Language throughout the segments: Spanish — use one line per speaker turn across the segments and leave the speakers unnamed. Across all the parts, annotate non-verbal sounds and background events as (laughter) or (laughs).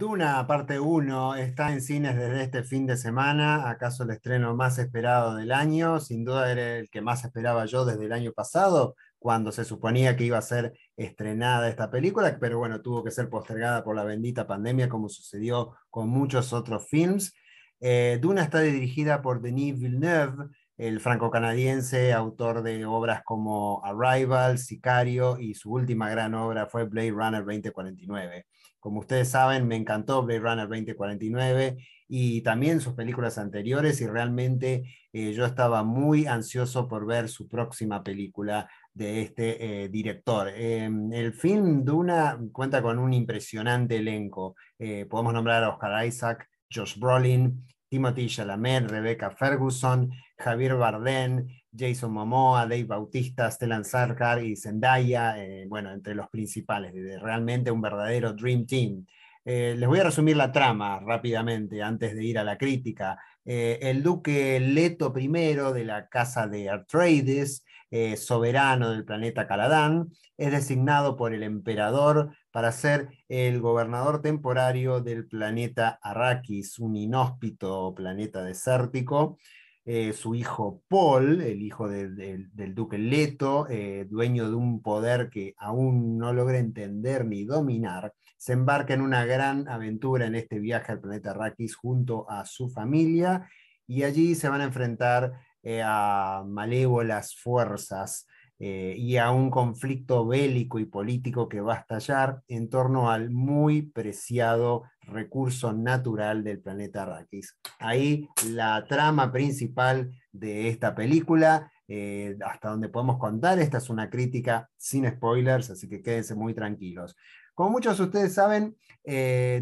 Duna, parte 1, está en cines desde este fin de semana, acaso el estreno más esperado del año, sin duda era el que más esperaba yo desde el año pasado, cuando se suponía que iba a ser estrenada esta película, pero bueno, tuvo que ser postergada por la bendita pandemia, como sucedió con muchos otros films. Eh, Duna está dirigida por Denis Villeneuve, el franco-canadiense, autor de obras como Arrival, Sicario y su última gran obra fue Blade Runner 2049. Como ustedes saben, me encantó Blade Runner 2049 y también sus películas anteriores y realmente eh, yo estaba muy ansioso por ver su próxima película de este eh, director. Em, el film Duna cuenta con un impresionante elenco. Eh, podemos nombrar a Oscar Isaac, Josh Brolin, Timothy Chalamet, Rebecca Ferguson, Javier Bardem, Jason Momoa, Dave Bautista, Stellan Sarkar y Zendaya, eh, bueno, entre los principales, realmente un verdadero Dream Team. Eh, les voy a resumir la trama rápidamente antes de ir a la crítica. Eh, el duque Leto I de la casa de Atreides eh, soberano del planeta Caladán, es designado por el emperador para ser el gobernador temporario del planeta Arrakis, un inhóspito planeta desértico. Eh, su hijo Paul, el hijo del duque Leto, eh, dueño de un poder que aún no logra entender ni dominar, se embarca en una gran aventura en este viaje al planeta Arrakis junto a su familia y allí se van a enfrentar eh, a malévolas fuerzas eh, y a un conflicto bélico y político que va a estallar en torno al muy preciado recurso natural del planeta Arrakis. Ahí la trama principal de esta película, eh, hasta donde podemos contar, esta es una crítica sin spoilers, así que quédense muy tranquilos. Como muchos de ustedes saben,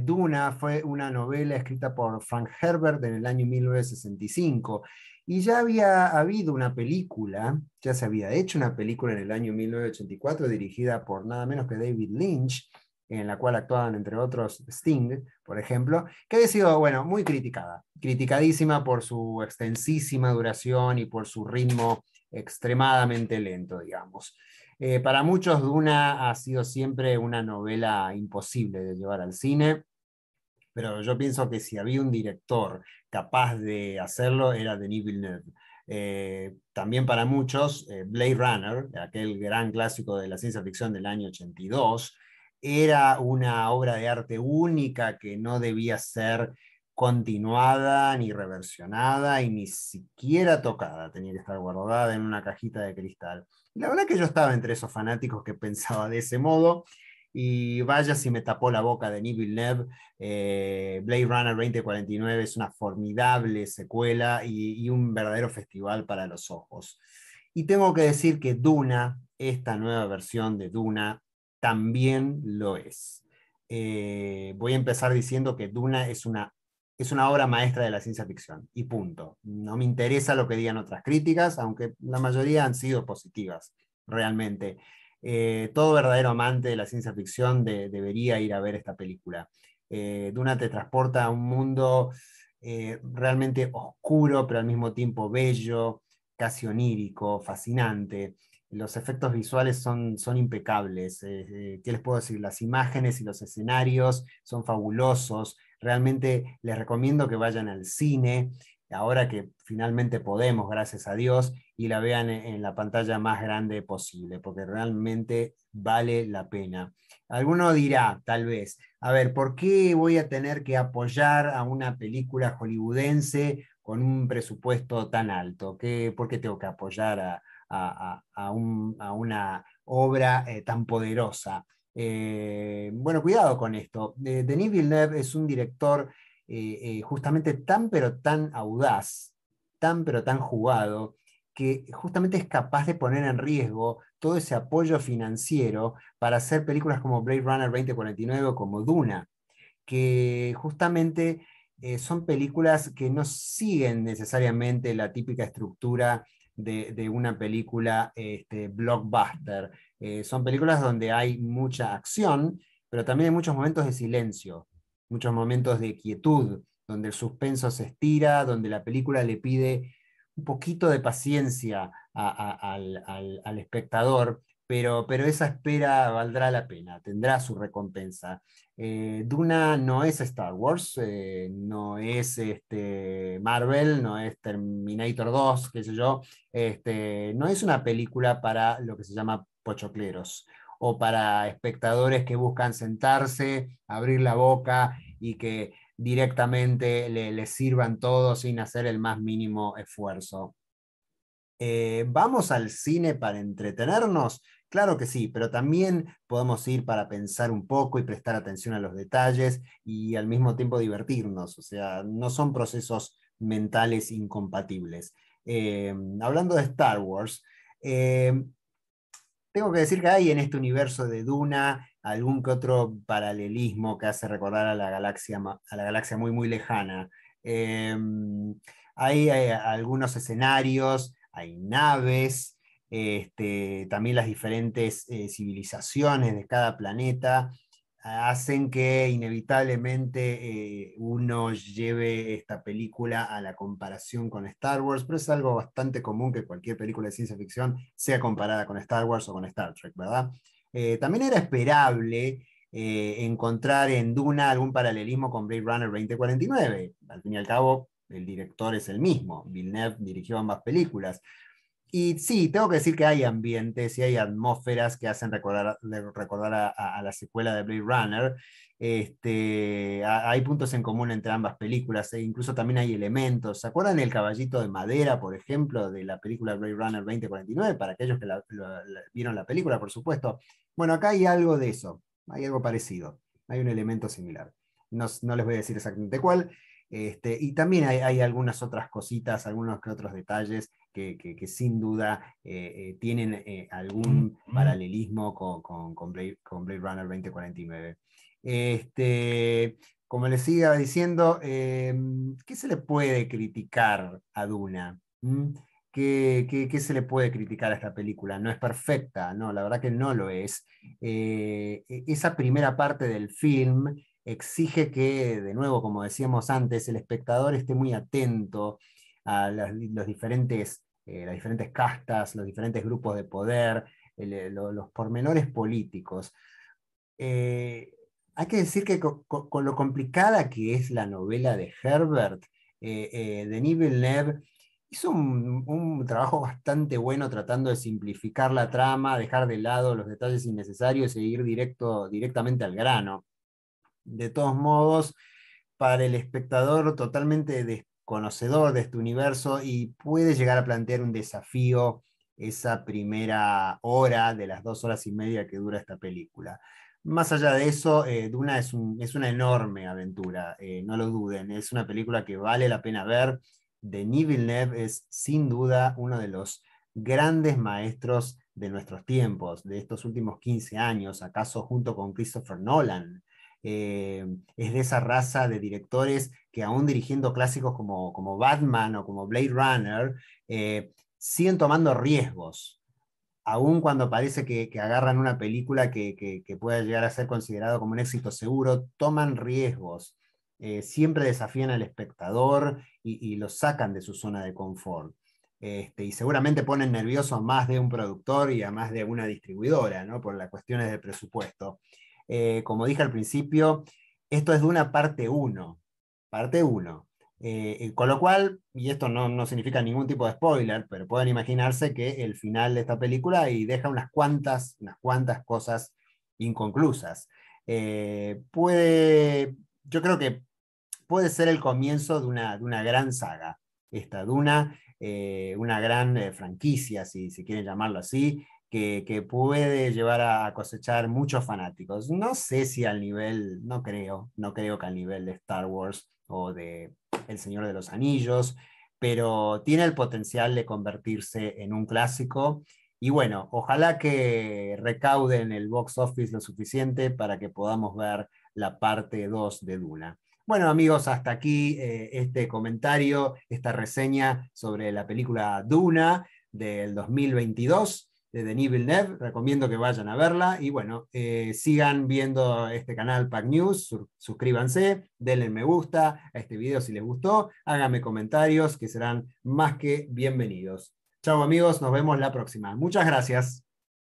Duna fue una novela escrita por Frank Herbert en el año 1965 y ya había habido una película, ya se había hecho una película en el año 1984 dirigida por nada menos que David Lynch, en la cual actuaban entre otros Sting, por ejemplo, que había sido, bueno, muy criticada, criticadísima por su extensísima duración y por su ritmo extremadamente lento, digamos. Eh, para muchos, Duna ha sido siempre una novela imposible de llevar al cine pero yo pienso que si había un director capaz de hacerlo era Denis Villeneuve. Eh, también para muchos, eh, Blade Runner, aquel gran clásico de la ciencia ficción del año 82, era una obra de arte única que no debía ser continuada, ni reversionada, y ni siquiera tocada. Tenía que estar guardada en una cajita de cristal. la verdad que yo estaba entre esos fanáticos que (laughs) pensaba de ese modo, y vaya si me tapó la boca de Villeneuve, eh, Blade Runner 2049 es una formidable secuela y, un verdadero festival para los ojos. Y tengo que decir que Duna, esta nueva versión de Duna, también lo es. Eh, voy a empezar diciendo que Duna es una, es una obra maestra de la ciencia ficción, y punto. No me interesa lo que digan otras críticas, aunque la mayoría han sido positivas, realmente. Eh, todo verdadero amante de la ciencia ficción debería ir a ver esta película. Eh, Duna te transporta a un mundo eh, realmente oscuro, pero al mismo tiempo bello, casi onírico, fascinante. Los efectos visuales son, son impecables. ¿Qué les puedo decir? Las imágenes y los escenarios son fabulosos. Realmente les recomiendo que vayan al cine ahora que finalmente podemos, gracias a Dios, y la vean en la pantalla más grande posible, porque realmente vale la pena. Alguno dirá, tal vez, a ver, ¿por qué voy a tener que apoyar a una película hollywoodense con un presupuesto tan alto? ¿Por qué tengo que apoyar a, una obra eh, tan poderosa? Eh, bueno, cuidado con esto. Eh, Denis Villeneuve es un director eh, eh, justamente tan pero tan audaz, tan pero tan jugado, que justamente es capaz de poner en riesgo todo ese apoyo financiero para hacer películas como Blade Runner 2049 como Duna, que justamente eh, son películas que no siguen necesariamente la típica estructura de, una película este, blockbuster. son películas donde hay mucha acción, pero también hay muchos momentos de silencio, muchos momentos de quietud, donde el suspenso se estira, donde la película le pide un poquito de paciencia al, espectador, pero, pero, esa espera valdrá la pena, tendrá su recompensa. Eh, Duna no es Star Wars, eh, no es este, Marvel, no es Terminator 2, qué sé yo, este, no es una película para lo que se llama pochocleros o para espectadores que buscan sentarse, abrir la boca y que directamente les sirvan todo sin hacer el más mínimo esfuerzo. Eh, ¿Vamos al cine para entretenernos? Claro que sí, pero también podemos ir para pensar un poco y prestar atención a los detalles y al mismo tiempo divertirnos. O sea, no son procesos mentales incompatibles. Eh, hablando de Star Wars, eh, tengo que decir que hay en este universo de Duna algún que otro paralelismo que hace recordar a la galaxia, muy, muy lejana. Em, hay, eh, algunos escenarios, hay naves, este, también las diferentes eh, civilizaciones de cada planeta hacen que inevitablemente eh, uno lleve esta película a la comparación con Star Wars, pero es algo bastante común que cualquier película de ciencia ficción sea comparada con Star Wars o con Star Trek, ¿verdad? Eh, también era esperable eh, encontrar en Duna algún paralelismo con Blade Runner 2049. Al fin y al cabo, el director es el mismo. Villeneuve dirigió ambas películas. Y sí, tengo que decir que hay ambientes y hay atmósferas que hacen recordar, recordar a, la secuela de Blade Runner. Este, hay puntos en común entre ambas películas, e incluso también hay elementos. ¿Se acuerdan el caballito de madera, por ejemplo, de la película Blade Runner 2049? Para aquellos que vieron la película, por supuesto. Bueno, acá hay algo de eso, hay algo parecido, hay un elemento similar. No, no les voy a decir exactamente cuál. Este, y también hay, hay algunas otras cositas, algunos que otros detalles que, sin duda eh, eh, tienen eh, algún paralelismo con, con, Blade, Runner 2049. Este, como les siga diciendo, em, ¿qué se le puede criticar a Duna? ¿Mm? ¿Qué, se le puede criticar a esta película? No es perfecta, no, la verdad que no lo es. E, esa primera parte del film exige que, de nuevo, como decíamos antes, el espectador esté muy atento a los diferentes eh, las diferentes castas, los diferentes grupos de poder, eh, los pormenores políticos. Eh, hay que decir que con, lo complicada que es la novela de Herbert, Denis Villeneuve hizo un, trabajo bastante bueno tratando de simplificar la trama, dejar de lado los detalles innecesarios y e ir directo, directamente al grano. De todos modos, para el espectador totalmente conocedor de este universo y puede llegar a plantear un desafío esa primera hora de las dos horas y media que dura esta película. Más allá de eso, eh, Duna es, es, una enorme aventura, eh, no lo duden, es una película que vale la pena ver. Denis Villeneuve es sin duda uno de los grandes maestros de nuestros tiempos, de estos últimos 15 años, acaso junto con Christopher Nolan. Eh, es de esa raza de directores que aún dirigiendo clásicos como, Batman o como Blade Runner, eh, siguen tomando riesgos, aún cuando parece que, agarran una película que, que, pueda llegar a ser considerado como un éxito seguro, toman riesgos, eh, siempre desafían al espectador y, lo sacan de su zona de confort. Este, y seguramente ponen nervioso a más de un productor y a más de una distribuidora, ¿no? por las cuestiones de presupuesto. Eh, como dije al principio, esto es de una parte uno parte 1. Eh, eh, con lo cual, y esto no, significa ningún tipo de spoiler, pero pueden imaginarse que el final de esta película y deja unas cuantas, unas cuantas cosas inconclusas. Eh, puede, yo creo que puede ser el comienzo de una, gran saga, esta Duna, una gran franquicia, si, quieren llamarlo así, que, que, puede llevar a cosechar muchos fanáticos. No sé si al nivel, no creo, no creo que al nivel de Star Wars o de El Señor de los Anillos, pero tiene el potencial de convertirse en un clásico. Y bueno, ojalá que recauden el box office lo suficiente para que podamos ver la parte 2 de Duna. Bueno amigos, hasta aquí eh, este comentario, esta reseña sobre la película Duna del 2022 de Denis Villeneuve, recomiendo que vayan a verla y bueno, eh, sigan viendo este canal Pack News, suscríbanse, denle me gusta a este video si les gustó, háganme comentarios que serán más que bienvenidos. Chao amigos, nos vemos la próxima. Muchas gracias.